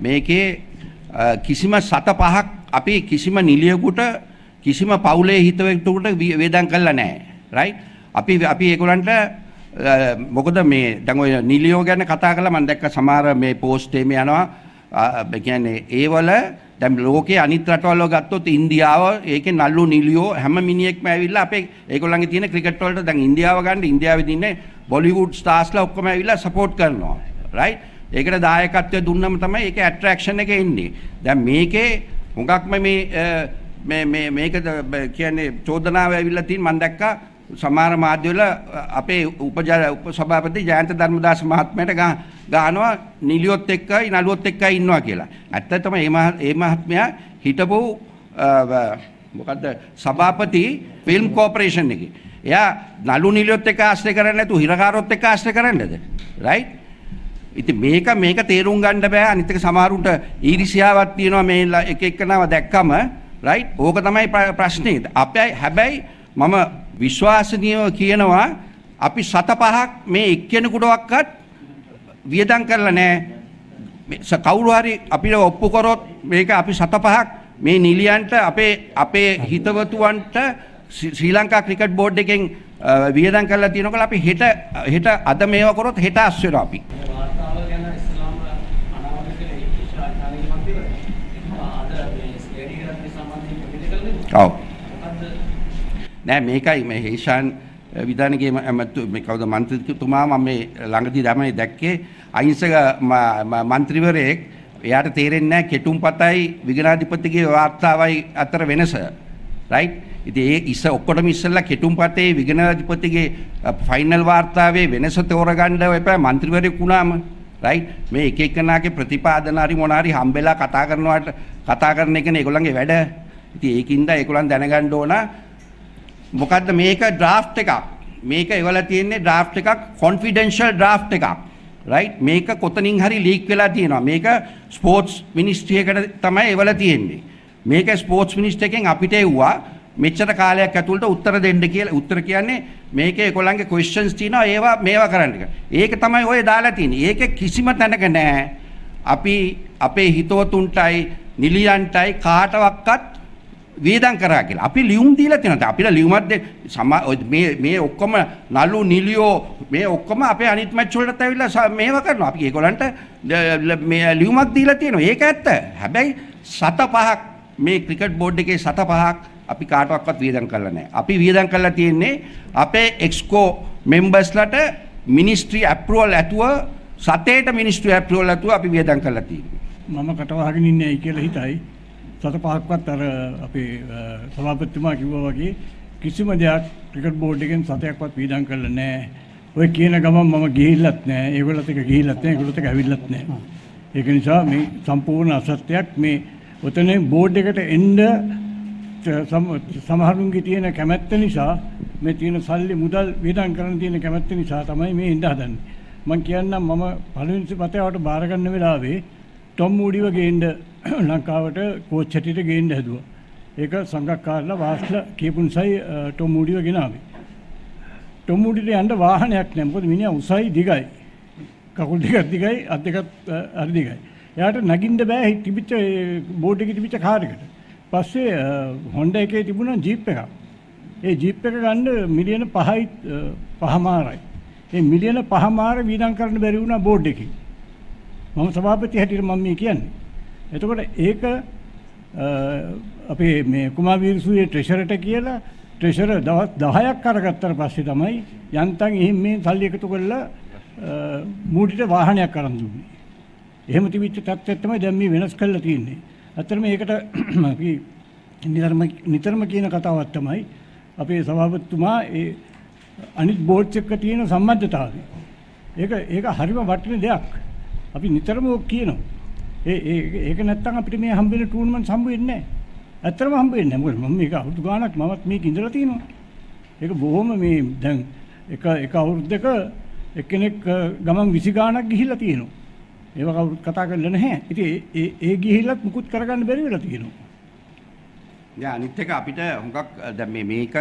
මේකේ කිසිම සත පහක් අපි කිසිම නිලියකුට කිසිම පවුලේ හිතවෙක්ටකුට වේදන් කල්ලා නෑ රයි අපි අපි ඒකුලන්ට මොකද මේ දැඟ නිලියෝ ගැන කතා කළ මන් දැක්ක සමහර මේ පෝස්ටේම යනවා කියන්නේ ඒවල දැම් ලෝකේ අනිත් රටවල්ල ගත්තොත් ඉන්දියාව ඒක නල්ලු නිලියෝ හැම මිනිෙක්ම ඇවිල්ලා අපේ ඒකොළන්ගේ තියෙන ක්‍රිකට්වලට දැන් ඉන්දියාව ගන්න ඉන්දියාව තින්නේ බොලිවුඩ් ස්ටාස්ලා ඔක්කොම ඇවිල්ලා සපෝට් කරනවා රයිට් ඒකට දායකත්වය දුන්නම තමයි ඒක ඇට්‍රැක්ෂන් එක එන්නේ. දැන් මේකේ හුඟක්ම මේ මේ මේක කියන්නේ චෝදනාව ඇවිල්ලා තින් මම දැක්කා සමහර මාධ්‍යවල අපේ උපසභාපති ජයන්ත ධර්මදාස මහත්මයාට ගානවා නිලියොත් එක්කයි නළුවොත් එක්කයි ඉන්නවා කියලා. ඇත්තටම මේ මහත්මයා හිටපු මොකද්ද සභාපති ෆිල්ම් කෝපරේෂන් එකේ. එයා නළු නිලියොත් එක්ක ආශ්‍රය කරන්නේ නැතු හිරකාරොත් එක්ක ආශ්‍රය කරන්නේද? රයිට්? ඉතින් මේක මේක තේරුම් ගන්න බෑ අනිත් එක සමහරුන්ට ඊර්ෂ්‍යාවක් තියෙනවා මේ එක එකනව දැක්කම රයිට් ඕක තමයි ප්‍රශ්නේ අපේ හැබැයි මම විශ්වාසනීයව කියනවා අපි සත පහක් මේ එක්කෙනෙකුටවත් වියදම් කරලා නැහැ කවුරු හරි අපිට ඔප්පු කරොත් මේක අපි සත පහක් මේ නිලියන්ට අපේ අපේ හිතවතුන්ට ශ්‍රී ලංකා ක්‍රිකට් බෝඩ් එකෙන් වියදම් කරලා තියෙනකොට අපි හෙට හෙට අද මේව කරොත් හෙට අස් වෙනවා අපි. ඔව්. නෑ මේකයි මේ හේෂාන් විධානගේ ඇමතු මේ කවුද මන්ත්‍රීතුමා මම මේ ළඟදී තමයි දැක්කේ අහිංසක මන්ත්‍රීවරයෙක් එයාට තේරෙන්නේ නැහැ කෙටුම්පතයි විගණාධිපතිගේ වාර්තාවයි අතර වෙනස. right ඉතින් ඒ ඉස්ස ඔක්කොටම ඉස්සෙල්ලා කෙටුම් පතේ විගණනාධිපතිගේ ෆයිනල් වාර්තාවේ වෙනස තෝරගන්න එපා മന്ത്രിවරයෙක් වුණාම රයිට් මේ එක එකනාගේ ප්‍රතිපාදන හරි මොන හරි හම්බෙලා කතා කරනවාට කතා කරන එකනේ ඒගොල්ලන්ගේ වැඩ. ඉතින් ඒකින්ද ඒගොල්ලන් දැනගන්න ඕන මොකද්ද මේක ඩ්‍රාෆ්ට් එකක්. මේක ඒවල තියෙන්නේ ඩ්‍රාෆ්ට් එකක් කොන්ෆිඩෙන්ෂල් ඩ්‍රාෆ්ට් එකක්. රයිට් මේක කොතනින් හරි ලීක් වෙලා තියෙනවා. මේක ස්පෝර්ට්ස් මිනිස්ට්‍රි එකට තමයි ඒවල තියෙන්නේ. මේක ස්පෝර්ට්ස් මිනිස්ට්‍රි එකෙන් අපිට එව්වා මෙච්චර කාලයක් ඇතුළත උත්තර දෙන්න කියලා උත්තර කියන්නේ මේකේ ඒගොල්ලන්ගේ questions තියෙනවා ඒවා මේවා කරන්න ඒක තමයි ඔය දාලා තියෙන්නේ. ඒකේ කිසිම තැනක නෑ අපි අපේ හිතවතුන්ටයි නිලියන්ටයි කාටවත් වේදන් කරා කියලා. අපි ලියුම් දීලා තියෙනවා. අපිට ලියුමක් මේ මේ ඔක්කොම නලු නිලියෝ මේ ඔක්කොම අපේ අනිත් මැච් වලටත් ඇවිල්ලා මේවා කරනවා. අපි ඒගොල්ලන්ට මේ ලියුමක් දීලා තියෙනවා. ඒක ඇත්ත. හැබැයි සත පහක් මේ ක්‍රිකට් බෝඩ් එකේ සත පහක් අපි කාටවත් වියදම් කරලා නැහැ. අපි වියදම් කරලා තියෙන්නේ අපේ එක්ස්කෝ මෙම්බර්ස්ලට මිනිස්ට්‍රි ඇප්‍රූවල් ඇතුව සතේට මිනිස්ට්‍රි ඇප්‍රූවල් ඇතුව අපි වියදම් කරලා තියෙන්නේ. මම කටවහගෙන ඉන්නේ ඇයි කියලා හිතයි. සත පහක්වත් අර අපේ සභාපතිතුමා කිව්වා වගේ කිසිම දෙයක් ක්‍රිකට් බෝඩ් එකෙන් සතයක්වත් වියදම් කරලා නැහැ. ඔය කියන ගමන් මම ගිහිල්ලත් නැහැ. ඒගොල්ලත් එක ගිහිල්ලත් නැහැ. ඒගොල්ලත් එක ඇවිල්ලත් නැහැ. ඒක නිසා මේ සම්පූර්ණ අසත්‍යයක් මේ ඔතන බෝඩ් එකට එන්න සමහරුන්ගේ තියෙන කැමැත්ත නිසා මේ තියෙන සල්ලි මුදල් වියදම් කරන්න තියෙන කැමැත්ත නිසා තමයි මේ ඉඳ හදන්නේ. මම කියන්නම් මම පළවෙනි පතේවට බාර ගන්න වෙලාවේ ටොම් මූඩිව ගේන්න ලංකාවට කෝච් හැටියට ගේන්න හැදුවා. ඒක සංගක්කාරලා වාස්ල කියපු නිසායි ටොම් මූඩිව ගෙනාවේ. ටොම් මූඩිට යන්න වාහනයක් නැහැ. මොකද මිනිහා උසයි දිගයි. කකුල් දෙකක් දිගයි, අත් දෙකක් අර දිගයි. එයාට නගින්න බෑ තිබිච්ච බෝඩ් එකේ තිබිච්ච කාර් එකට. පස්සේ හොන්ඩ එකේ තිබුණා ජීප් එකක්. ඒ ජීප් එක ගන්න මිලියන 5යි 5මාරයි. ඒ මිලියන 5මාර වීදම් කරන්න බැරි වුණා බෝඩ් එකකින්. මම සභාපති හැටියට මම මේ කියන්නේ. එතකොට ඒක අපේ මේ කුමාර වීරසූරියේ ට්‍රෙෂරට කියලා ට්‍රෙෂර දවස් 10ක් අරගත්තට පස්සේ තමයි යන්තම් එහෙම මේ සල්ලි එකතු කරලා මූඩිට වාහනයක් අරන් දුන්නේ. එහෙම තිබිච්ච තත්ත්වයක් තමයි දැන් මේ වෙනස් කරලා තියෙන්නේ. ඇත්තටම ඒකට අපි නිතරම නිතරම කියන කතාවක් තමයි අපේ සභාපතිතුමා ඒ අනිත් බෝඩ්ස් එක්ක තියෙන සම්බන්ධතාවය. ඒක ඒක හරිම වටින දෙයක්. අපි නිතරම ඔක් කියනවා. ඒ ඒ ඒක නැත්තම් අපිට මේ හම්බෙන ටූර්නමන්ට් හම්බ වෙන්නේ නැහැ. ඇත්තටම හම්බ වෙන්නේ නැහැ. මොකද මම මේක අවුරුදු ගාණක් මමත් මේක ඉඳලා තියෙනවා. ඒක බොහොම මේ දැන් එක එක අවුරුද්දක එක්කෙනෙක් ගමන් 20 ගාණක් ගිහිල්ලා තියෙනවා. ඒව කවුරුත් කතා කරලා නැහැ. ඉතින් ඒ ඒ ගිහිල්ලත් මුකුත් කරගන්න බැරි වෙලා තියෙනවා. දැන් අනිත් එක අපිට හුඟක් දැන් මේ මේක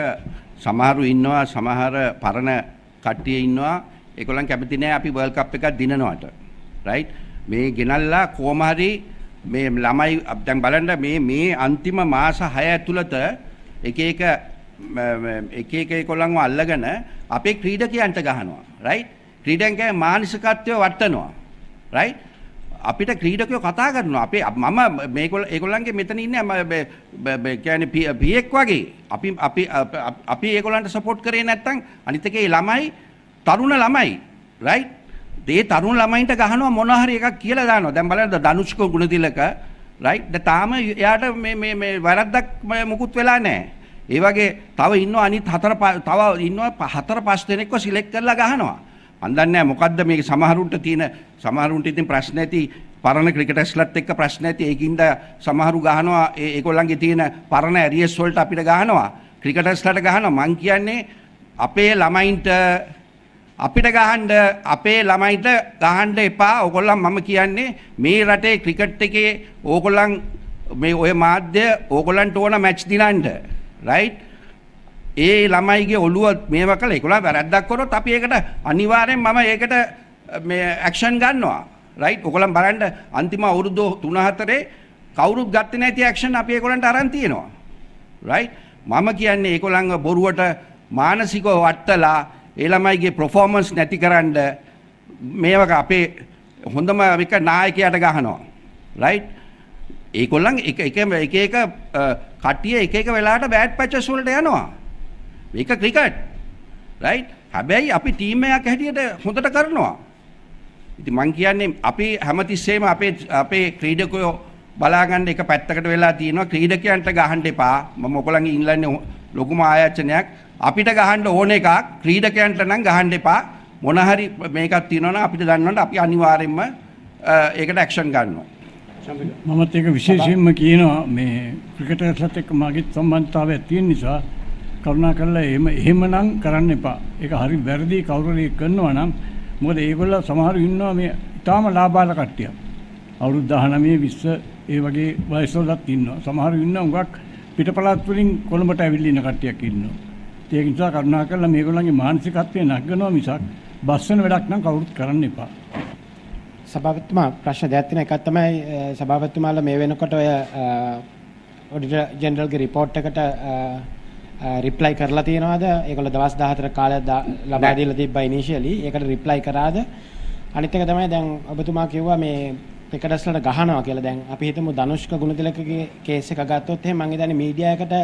සමහරු ඉන්නවා සමහර පරණ කට්ටිය ඉන්නවා ඒගොල්ලන් කැමති නැහැ අපි World Cup එකක් දිනනවට. right? මේ ගෙනල්ලා කොහොම හරි මේ ළමයි දැන් බලන්න මේ මේ අන්තිම මාස 6 ඇතුළත එක එක එක එක ඒගොල්ලන්ව අල්ලගෙන අපේ ක්‍රීඩකයන්ට ගහනවා. right? ක්‍රීඩකයන්ගේ මානසිකත්වය වටනවා. right අපිට ක්‍රීඩකයෝ කතා කරනවා අපේ මම මේගොල්ල ඒගොල්ලන්ගේ මෙතන ඉන්නේ මේ කියන්නේ බියෙක් වගේ අපි අපි අපි ඒගොල්ලන්ට සපෝට් කරේ නැත්නම් අනිත් එකේ ළමයි තරුණ ළමයි right ඒ තරුණ ළමයින්ට ගහනවා මොන හරි එකක් කියලා දානවා දැන් බලන්න දනුෂ්ක ගුණතිලක right ද තාම එයාට මේ මේ මේ වැරද්දක් මොකුත් වෙලා නැහැ ඒ වගේ තව ඉන්නවා අනිත් හතර තව ඉන්නවා හතර පහ දෙනෙක්ව සිලෙක්ට් කරලා ගහනවා මන් දන්නේ නැහැ මොකද්ද මේ සමහරුන්ට තියෙන සමහරුන්ට ඉතින් ප්‍රශ්න ඇති පරණ ක්‍රිකටර්ස්ලත් එක්ක ප්‍රශ්න ඇති ඒකින්ද සමහරු ගහනවා ඒ ඒගොල්ලන්ගේ තියෙන පරණ ඇරියස් වලට අපිට ගහනවා ක්‍රිකටර්ස්ලට ගහනවා මං කියන්නේ අපේ ළමයින්ට අපිට ගහන්ඩ අපේ ළමයිට ගහන්ඩ එපා ඕකොල්ලන් මම කියන්නේ මේ රටේ ක්‍රිකට් එකේ ඕකොල්ලන් මේ ඔය මාධ්‍ය ඕකොලන්ට ඕන මැච් දිනන්ට රයිට් ඒ ළමයිගේ ඔළුව මේව කළ එකුලා වැරද්දක් කොරොත් අපි ඒකට අනිවාර්යෙන් මම ඒකට මේ ඇක්ෂන් ගන්නවා රයිට් ඔකොලම් බලන්න අන්තිම අවුරුද්දෝ තුන හතරේ කවුරුත් ගත්තේ නැති ඇක්ෂන් අපි ඒගොල්ලන්ට අරන් තියෙනවා රයිට් මම කියන්නේ ඒගොල්ලන්ව බොරුවට මානසිකව වට්ටලා ඒ ළමයිගේ performance නැතිකරන්න මේවක අපේ හොඳම එක නායකයාට ගහනවා රයිට් ඒගොල්ලන් එක එක එක එක කට්ටිය එක එක වෙලාවට බෑඩ් පැචස් වලට යනවා මේක ක්‍රිකට්. රයිට්? හැබැයි අපි ටීම් එකක් හැටියට හොඳට කරනවා. ඉතින් මං කියන්නේ අපි හැමතිස්සෙම අපේ අපේ ක්‍රීඩකයෝ බලාගන්න එක පැත්තකට වෙලා තියෙනවා ක්‍රීඩකයන්ට ගහන්න එපා. මම ඔයගොල්ලන්ගේ ඉංග්‍රීසියෙන් ලොකුම ආයාචනයක් අපිට ගහන්න ඕන එකක් ක්‍රීඩකයන්ට නම් ගහන්න එපා. මොන හරි මේකක් තියෙනවා නම් අපිට දන්නවනම් අපි අනිවාර්යයෙන්ම ඒකට ඇක්ෂන් ගන්නවා. මමත් ඒක විශේෂයෙන්ම කියනවා මේ ක්‍රිකටර්ස්ලත් එක්ක මාගේ සම්බන්ධතාවය තියෙන නිසා කරුණා කරලා එහෙම එහෙමනම් කරන්න එපා. ඒක හරි වැරදි කවුරුරි කරනවා නම් මොකද ඒගොල්ලෝ සමහරු ඉන්නවා මේ ඊටාම ලාභාල කට්ටිය. අවුරුදු 19 20 ඒ වගේ වයස්වලත් ඉන්නවා. සමහරු ඉන්නවා උඟක් පිටපලාත් වලින් කොළඹට ඇවිල්ලා ඉන්න කට්ටියක් ඉන්නවා. ඒක නිසා කරුණා කරලා මේගොල්ලන්ගේ මානසිකත්වය නැගනවා මිසක් බස්සන වැඩක් නම් කවුරුත් කරන්න එපා. සභාපතිතුමා ප්‍රශ්න දෙකක් තියෙන එකක් තමයි සභාපතිතුමාලා මේ වෙනකොට ඔය ඔඩිටර් ජෙනරල්ගේ රිපෝට් එකට රිප්ලයි කරලා තියෙනවද ඒගොල්ලෝ දවස් 14 කාලයක් ලබා දීලා තිබ්බා ඉනිෂියලි ඒකට රිප්ලයි කරාද අනිත් එක තමයි දැන් ඔබතුමා කිව්වා මේ ක්‍රිකටර්ස්ලට ගහනවා කියලා දැන් අපි හිතමු ධනුෂ්ක ගුණතිලකගේ කේස් එක ගත්තොත් එහෙනම් මං හිතන්නේ මීඩියා එකට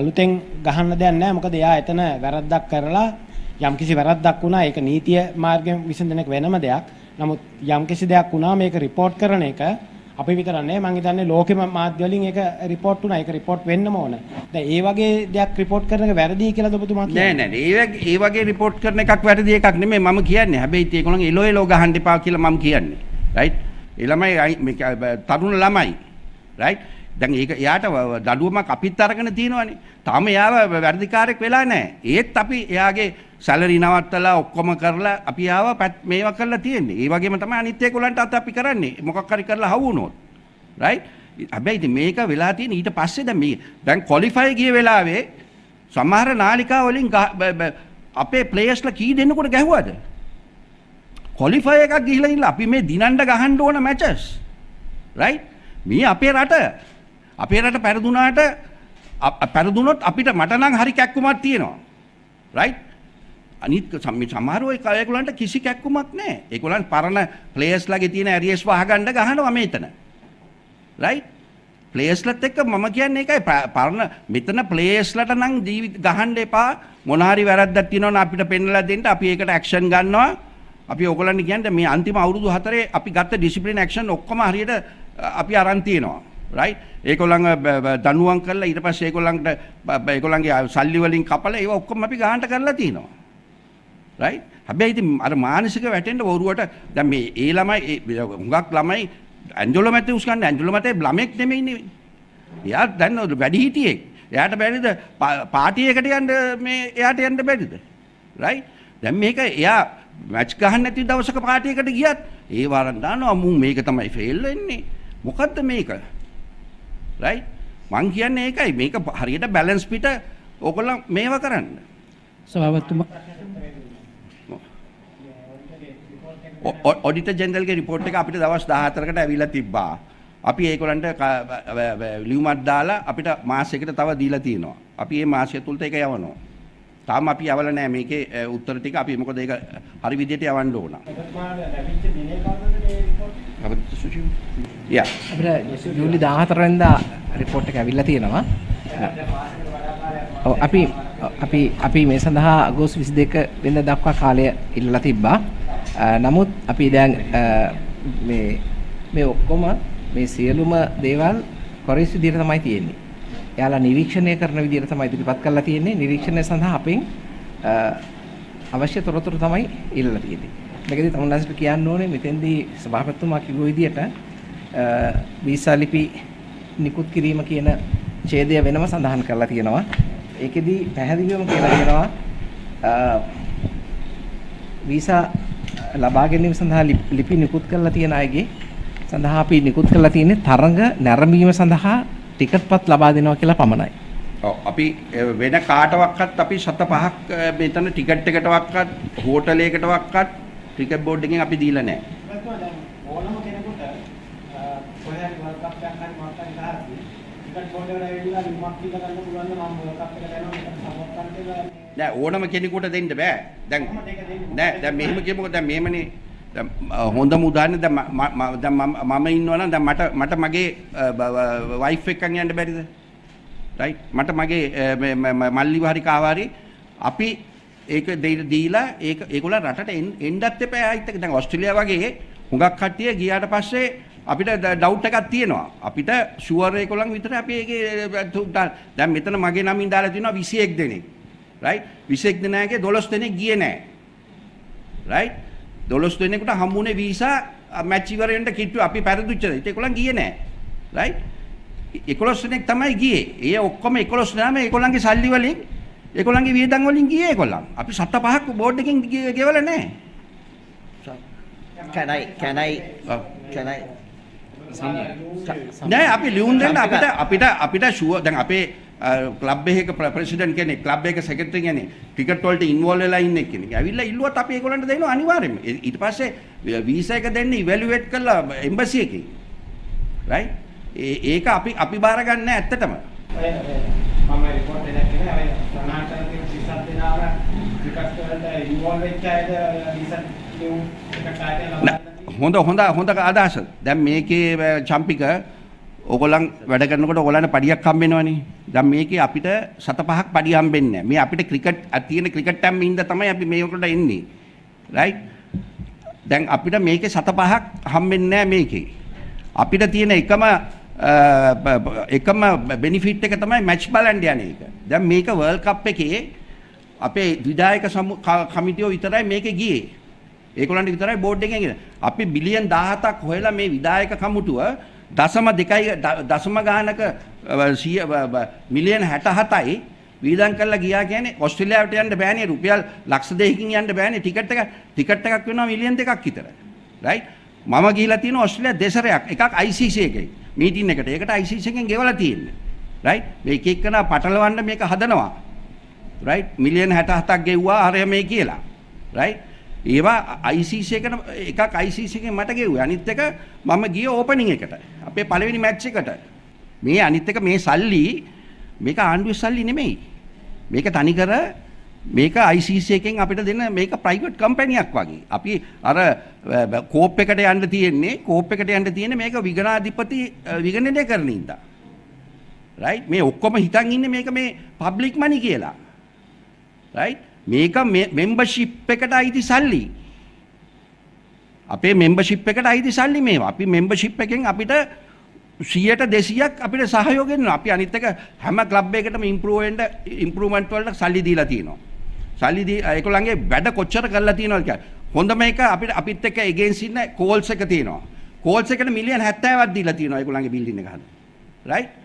අලුතෙන් ගහන්න දෙයක් නැහැ මොකද එයා එතන වැරද්දක් කරලා යම්කිසි වැරද්දක් වුණා ඒක නීතිය මාර්ගයෙන් විසඳන එක වෙනම දෙයක්. නමුත් යම්කිසි දෙයක් වුණා මේක රිපෝට් කරන එක අපි විතර නෑ මම හිතන්නේ ලෝකෙම මාධ්‍ය වලින් ඒක report වුණා. ඒක report වෙන්නම ඕන. දැන් ඒ වගේ දෙයක් report කරන එක වැරදි කියලාද ඔබතුමා කියන්නේ? නෑ නෑ. ඒ වගේ ඒ වගේ report කරන එකක් වැරදි එකක් නෙමෙයි මම කියන්නේ. හැබැයි ඉතින් ඒගොල්ලන් එලෝ එලෝ ගහන්න එපා කියලා මම කියන්නේ. right? ඒ ළමයි තරුණ ළමයි. right? දැන් ඒක එයාට දඩුවමක් අපිත් අරගෙන තියෙනවනේ. තාම එයාව වැඩිකාරයක් වෙලා නැහැ. ඒත් අපි එයාගේ සැලරි නවත්තලා ඔක්කොම කරලා අපි ආව පැත් මේවා කරලා තියෙන්නේ. ඒ වගේම තමයි අනිත් ඒගොල්ලන්ට අත අපි කරන්නේ. මොකක් හරි කරලා හවු වුණොත්. right? හැබැයි ඉතින් මේක වෙලා තියෙන ඊට පස්සේ දැන් මේ දැන් ක්වොලිෆයි ගිය වෙලාවේ සමහර නාලිකා වලින් අපේ ප්ලේයර්ස්ලා කී දෙන්නකොට ගැහුවද? ක්වොලිෆයි එකක් ගිහිලා ඉන්න අපි මේ දිනන්න ගහන්න ඕන මැචස්. right? මේ අපේ රට අපේ රට පෙරදුනාට පෙරදුනොත් අපිට මට නම් හරි කැක්කුමක් තියෙනවා. right? අනිත් සමහරව ඒගොල්ලන්ට කිසි කැක්කුමක් නැහැ. ඒගොල්ලන් පරණ ප්ලේයර්ස් ලාගේ තියෙන ඇරියස් වහගන්න ගහනවා මේතන. රයිට්? ප්ලේයර්ස්ලත් එක්ක මම කියන්නේ ඒකයි පරණ මෙතන ප්ලේයර්ස්ලට නම් ගහන්න එපා. මොන හරි වැරද්දක් තියෙනවා නම් අපිට පෙන්වලා දෙන්න අපි ඒකට ඇක්ෂන් ගන්නවා. අපි ඔයගොල්ලන්ට කියන්නේ මේ අන්තිම අවුරුදු 4 අපි ගත්ත ඩිසිප්ලින් ඇක්ෂන් ඔක්කොම හරියට අපි අරන් තියෙනවා. රයිට් ඒකොල්ලන් දනුවම් කරලා ඊට පස්සේ ඒකොල්ලන්ට ඒකොල්ලන්ගේ සල්ලි වලින් කපලා ඒව ඔක්කොම අපි ගහන්න කරලා තිනවා right? හැබැයි ඉතින් අර මානසික වැටෙන්න වරුවට දැන් මේ ඒ ළමයි හුඟක් ළමයි ඇන්ජලෝ මැතේ උස්කන්නේ ඇන්ජලෝ මැතේ ළමෙක් නෙමෙයිනේ. එයා දැන් වැඩි හිටියෙක්. එයාට බැරිද පාටි එකට යන්න මේ එයාට යන්න බැරිද? right? දැන් මේක එයා මැච් ගහන්න නැති දවසක පාටි එකට ගියත් ඒ වරන් දානවා මුන් මේක තමයි ෆේල් වෙන්නේ. මොකද්ද මේක? right? මං කියන්නේ ඒකයි මේක හරියට බැලන්ස් පිට ඕගොල්ලෝ මේවා කරන්න. සභාවතුමා ඔඩිට ජෙනරල්ගේ රිපෝට් එක අපිට දවස් 14කට ඇවිල්ලා තිබ්බා. අපි ඒගොල්ලන්ට ලියුමක් දාලා අපිට මාසයකට තව දීලා තියෙනවා. අපි මේ මාසය තුලට ඒක යවනවා. තාම අපි යවලා නැහැ මේකේ උත්තර ටික අපි මොකද ඒක හරි විදිහට යවන්න ඕන. යා. අපිට ජූලි 14 වෙනිදා රිපෝට් එක ඇවිල්ලා තියෙනවා. ඔව් අපි අපි අපි මේ සඳහා අගෝස්තු 22 වෙනිදා දක්වා කාලය ඉල්ලලා තිබ්බා. නමුත් අපි දැන් මේ මේ ඔක්කොම මේ සියලුම දේවල් කොරිස් විදිහට තමයි තියෙන්නේ. එයාලා නිරීක්ෂණය කරන විදිහට තමයි ඉදිරිපත් කරලා තියෙන්නේ. නිරීක්ෂණය සඳහා අපෙන් අවශ්‍ය තොරතුරු තමයි ඉල්ලලා තියෙන්නේ. මේකදී තමුන්ලාස්ට කියන්න ඕනේ මෙතෙන්දී සභාපතිතුමා කිව්ව විදිහට වීසා ලිපි නිකුත් කිරීම කියන ඡේදය වෙනම සඳහන් කරලා තියෙනවා. ඒකෙදී පැහැදිලිවම කියලා තියෙනවා වීසා ලබා ගැනීම සඳහා ලිපි නිකුත් කරලා තියෙන අයගේ සඳහා අපි නිකුත් කරලා තියෙන්නේ තරඟ නැරඹීම සඳහා ටිකට්පත් ලබා දෙනවා කියලා පමණයි. අපි වෙන කාටවක්වත් අපි සත පහක් මෙතන ටිකට් එකටවත් හෝටලයකටවත් ටිකට් බෝඩ් එකෙන් අපි දීලා නැහැ. ඕනම කෙනෙකුට කොහේ හරි වර්ක් එකක් යන්න මත්තන් ගහද්දී ටිකට් බෝඩ් එකට ඇවිල්ලා විමක් කියලා ගන්න පුළුවන් නම් මම වර්ක් එකකට යනවා මම සමත්තන්ට නෑ ඕනම කෙනෙකුට දෙන්න බෑ. දැන් නෑ දැන් මෙහෙම කියමුකෝ දැන් මෙහෙමනේ දැන් හොඳම උදාහරණ දැන් මම මම ඉන්නවනම් දැන් මට මට මගේ වයිෆ් එක්කන් යන්න බැරිද? රයිට් මට මගේ මල්ලිව හරි කාවාරි අපි ඒක දීලා ඒක ඒගොල්ලෝ රටට එන්නත් එපා ආයිත් එක දැන් ඕස්ට්‍රේලියාව වගේ හුඟක් කට්ටිය ගියාට පස්සේ අපිට ඩවුට් එකක් තියෙනවා. අපිට ෂුවර් ඒගොල්ලන් විතර අපි ඒකේ දැන් මෙතන මගේ නමින් දාලා තියෙනවා 21 දෙනෙක්. right 26 දෙනාගේ 12 දෙනෙක් ගියේ නැහැ right 12 දෙනෙකුට හම්බුනේ වීසා මැච් ඉවර වෙන්න කිට්ටු අපි පෙරදුච්චද ඒක ඒගොල්ලන් ගියේ නැහැ right 11 දෙනෙක් තමයි ගියේ ඒ ඔක්කොම 11 දෙනාම ඒගොල්ලන්ගේ සල්ලි වලින් ඒගොල්ලන්ගේ වියදම් වලින් ගියේ ඒගොල්ලන් අපි සත පහක් බෝඩ් එකෙන් ගෙවල නැහැ can i can i oh. can i නෑ අපි ලියුම් දෙන්න අපිට අපිට අපිට ෂුවර් දැන් අපේ ක්ලබ් එකක ප්‍රෙසිඩන්ට් කෙනෙක් ක්ලබ් එකක සෙක්‍රටරි කෙනෙක් ක්‍රිකට් වලට ඉන්වෝල්ව් වෙලා ඉන්න කෙනෙක්. ඇවිල්ලා ඉල්ලුවත් අපි ඒගොල්ලන්ට දෙනවා අනිවාර්යයෙන්ම. ඊට පස්සේ වීසා එක දෙන්නේ ඉවැලුවේට් කරලා එම්බසි එකේ. රයිට්? ඒක අපි අපි බාර ගන්න ඇත්තටම. මම රිපෝට් එකක් කරනවා. අය ප්‍රනාන්තර කියන සිසත් දෙනාව ක්‍රිකට් වලට ඉන්වෝල්ව් වෙච්ච අයද වීසා නියු එකක් ආයතන හොඳ හොඳ හොඳ අදහස. දැන් මේකේ චම්පික ඕගොල්ලන් වැඩ කරනකොට ඕගොල්ලන්ට පඩියක් හම්බෙනවනේ. දැන් මේකේ අපිට සත පහක් පඩිය හම්බෙන්නේ මේ අපිට ක්‍රිකට් තියෙන ක්‍රිකට් ටැම් ඉඳ තමයි අපි මේකට එන්නේ. රයිට්? දැන් අපිට මේකේ සත පහක් හම්බෙන්නේ මේකේ. අපිට තියෙන එකම එකම බෙනිෆිට් එක තමයි මැච් බලන්න යන එක. දැන් මේක World Cup එකේ අපේ විධායක කමිටියෝ විතරයි මේකේ ගියේ. ඒගොල්ලන්ට විතරයි බෝඩ් එකෙන් එන්නේ. අපි බිලියන් 17ක් හොයලා මේ විධායක කමිටුව දශම දෙකයි දශම ගානක මිලියන 67යි වීදම් කරලා ගියා කියන්නේ ඔස්ට්‍රේලියාවට යන්න බෑනේ රුපියල් ලක්ෂ දෙකකින් යන්න බෑනේ ටිකට් එක ටිකට් එකක් වෙනවා මිලියන් දෙකක් විතර රයිට් මම ගිහිලා තියෙන ඔස්ට්‍රේලියා දෙසරයක් එකක් ICC එකේ මීටින් එකට ඒකට ICC එකෙන් ගෙවලා තියෙන්නේ රයිට් මේ එක එක්කනා පටලවන්න මේක හදනවා රයිට් මිලියන් 67ක් ගෙව්වා අරය මේ කියලා රයිට් ඒවා ICC එකට එකක් ICC එකෙන් මට ගෙව්වේ. අනිත් එක මම ගිය ඕපනින් එකට. අපේ පළවෙනි මැච් එකට. මේ අනිත් එක මේ සල්ලි මේක ආණ්ඩුවේ සල්ලි නෙමෙයි. මේක තනිකර මේක ICC එකෙන් අපිට දෙන මේක ප්‍රයිවට් කම්පැනියක් වගේ. අපි අර කෝප් එකට යන්න තියෙන්නේ කෝප් එකට යන්න තියෙන්නේ මේක විගණාධිපති විගණනය කරන ඉඳා. රයිට් මේ ඔක්කොම හිතන් ඉන්නේ මේක මේ පබ්ලික් මනි කියලා. රයිට් මේක මෙම්බර්ෂිප් එකට අයිති සල්ලි. අපේ මෙම්බර්ෂිප් එකට අයිති සල්ලි මේවා. අපි මෙම්බර්ෂිප් එකෙන් අපිට 100ට 200ක් අපිට සහයෝගය දෙනවා. අපි අනිත් එක හැම ක්ලබ් එකකටම ඉම්ප්‍රූව් වෙන්න ඉම්ප්‍රූව්මන්ට් වලට සල්ලි දීලා තියෙනවා. සල්ලි දී ඒගොල්ලන්ගේ වැඩ කොච්චර කරලා තියෙනවද කියලා. හොඳම එක අපිට අපිත් එක්ක එගේන්ස් ඉන්න කෝල්ස් එක තියෙනවා. කෝල්ස් එකට මිලියන් 70ක් දීලා තියෙනවා ඒගොල්ලන්ගේ බිල්ඩින් එක හදන්න. රයිට්?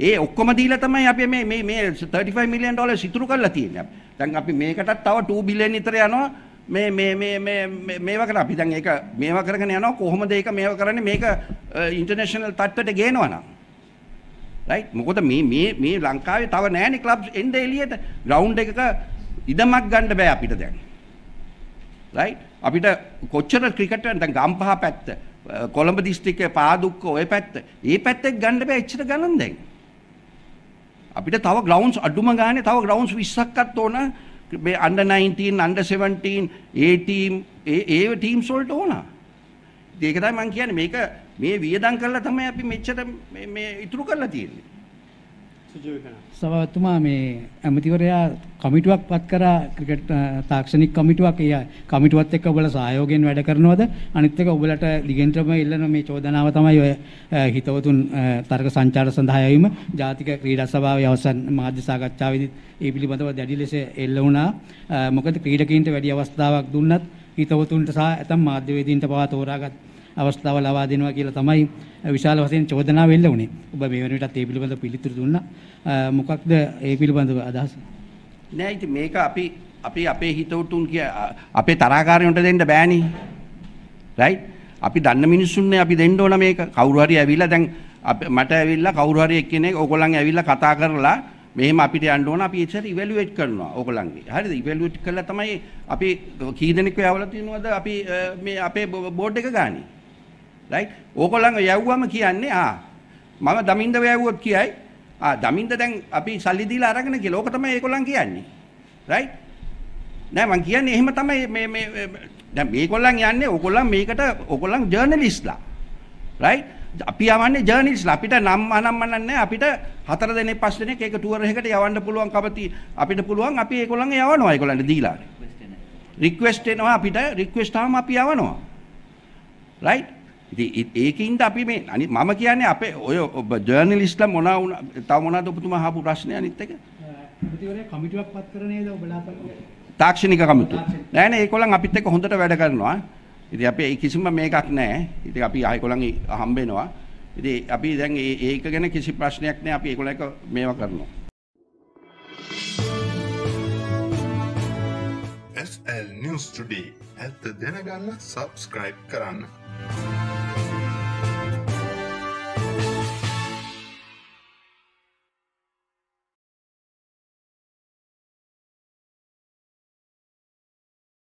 ඒ ඔක්කොම දීලා තමයි අපි මේ මේ මේ 35 මිලියන් ඩොලර් ඉතුරු කරලා තියෙන්නේ. දැන් අපි මේකටත් තව 2 බිලියන් විතර යනවා මේ මේ මේ මේ මේවා කරලා අපි දැන් ඒක මේවා කරගෙන යනවා කොහොමද ඒක මේවා කරන්නේ මේක ඉන්ටර්නැෂනල් තත්ත්වයට ගේනවා නම් රයිට් මොකද මේ මේ මේ ලංකාවේ තව නැහැනේ ක්ලබ්ස් එන්නේ එළියට ග්‍රවුන්ඩ් එකක ඉඩමක් ගන්න බෑ අපිට දැන් රයිට් අපිට කොච්චර ක්‍රිකට් දැන් ගම්පහ පැත්ත කොළඹ දිස්ත්‍රික්කේ පාදුක්ක ওই පැත්ත ඒ පැත්තෙන් ගන්න බෑ එච්චර ගණන් දැන් අපිට තව ග්‍රවුන්ඩ්ස් අඩුම ගානේ තව ග්‍රවුන්ඩ්ස් 20ක්වත් ඕන මේ under 19 under 17 A team ඒ ඒ ටීම්ස් වලට ඕන. ඒක තමයි මම කියන්නේ මේක මේ වියදම් කරලා තමයි අපි මෙච්චර මේ ඉතුරු කරලා තියෙන්නේ. සභාවතුමා මේ ඇමතිවරයා කමිටුවක් පත් කරා ක්‍රිකට් තාක්ෂණික කමිටුවක් ඒ කමිටුවත් එක්ක ඔබලා සහයෝගයෙන් වැඩ කරනවද අනිත් එක ඔබලට දිගෙන්ටම ඉල්ලන මේ චෝදනාව තමයි ඔය හිතවතුන් තර්ක සංචාර සඳහා යවීම ජාතික ක්‍රීඩා සභාවේ අවසන් මාධ්‍ය සාකච්ඡාවේදී ඒ පිළිබඳව දැඩි ලෙස එල්ල වුණා මොකද ක්‍රීඩකීන්ට වැඩි අවස්ථාවක් දුන්නත් හිතවතුන්ට සහ ඇතම් මාධ්‍යවේදීන්ට පවා තෝරාගත් අවස්ථාව ලබා දෙනවා කියලා තමයි විශාල වශයෙන් චෝදනා වෙල්ල උනේ. ඔබ මේ වෙන විටත් ඒ පිළිබඳ පිළිතුරු දුන්නා. මොකක්ද ඒ පිළිබඳව අදහස? නෑ ඉතින් මේක අපි අපි අපේ හිතවතුන් කිය අපේ තරාකාරයන්ට දෙන්න බෑනේ. රයිට්? අපි දන්න මිනිස්සුන්නේ අපි දෙන්න ඕන මේක කවුරු හරි ඇවිල්ලා දැන් මට ඇවිල්ලා කවුරු හරි එක්කෙනෙක් ඕගොල්ලන් ඇවිල්ලා කතා කරලා මෙහෙම අපිට යන්න ඕන අපි ඉතින් ඉවැලුවේට් කරනවා ඕගොල්ලන්ගේ හරිද ඉවැලුවේට් කරලා තමයි අපි කී දෙනෙක් යවලා තියනවද අපි මේ අපේ බෝඩ් එක ගානේ right ඕකොල්ලන්ව යවුවම කියන්නේ ආ මම දමින්ද වැයවුවොත් කියයි ආ දමින්ද දැන් අපි සල්ලි දීලා අරගෙන කියලා ඕක තමයි ඒගොල්ලන් කියන්නේ right නෑ මං කියන්නේ එහෙම තමයි මේ මේ දැන් මේගොල්ලන් යන්නේ ඕගොල්ලන් මේකට ඕගොල්ලන් ජර්නලිස්ට්ලා right අපි යවන්නේ ජර්නලිස්ට්ලා අපිට නම් අනම් මනන්නේ අපිට හතර දෙනෙක් පස් දෙනෙක් ඒක ටුවර් එකකට යවන්න පුළුවන් කපති අපිට පුළුවන් අපි ඒගොල්ලන් යවනවා ඒගොල්ලන්ට දීලා රික්වෙස්ට් එනවා අපිට රික්වෙස්ට් ආවම අපි යවනවා right ඉතින් ඒකින්ද අපි මේ අනිත් මම කියන්නේ අපේ ඔය ජර්නලිස්ට්ලා මොන තව මොනවද ඔබතුමා අහපු ප්‍රශ්නේ අනිත් එක? ප්‍රතිවරේ කමිටුවක් පත් කර නේද ඔබලා තාක්ෂණික කමිටුව. නෑ නෑ ඒකෝලන් අපිත් එක්ක හොඳට වැඩ කරනවා. ඉතින් අපි කිසිම මේකක් නෑ. ඉතින් අපි ආයෙකෝලන් හම්බෙනවා. ඉතින් අපි දැන් ඒක ගැන කිසි ප්‍රශ්නයක් නෑ. අපි ඒකෝලන් එක මේවා කරනවා. SL News Today ඇත්ත දැනගන්න subscribe කරන්න.